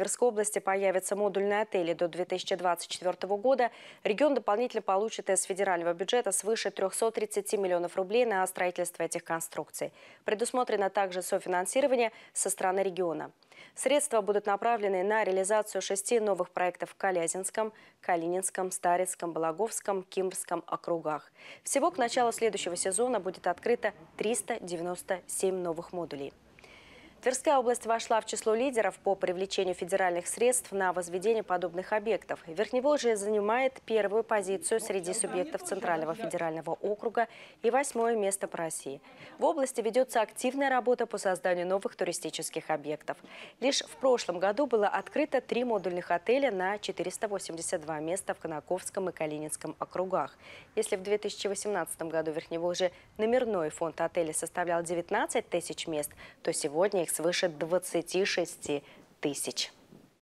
Тверской области появятся модульные отели до 2024 года, регион дополнительно получит из федерального бюджета свыше 330 миллионов рублей на строительство этих конструкций. Предусмотрено также софинансирование со стороны региона. Средства будут направлены на реализацию шести новых проектов в Калязинском, Калининском, Старицком, Балаговском, Кимбрском округах. Всего к началу следующего сезона будет открыто 397 новых модулей. Тверская область вошла в число лидеров по привлечению федеральных средств на возведение подобных объектов. Верхневолжье занимает первую позицию среди субъектов Центрального федерального округа и восьмое место по России. В области ведется активная работа по созданию новых туристических объектов. Лишь в прошлом году было открыто три модульных отеля на 482 места в Конаковском и Калининском округах. Если в 2018 году Верхневолжье номерной фонд отеля составлял 19 тысяч мест, то сегодня их свыше 26 тысяч.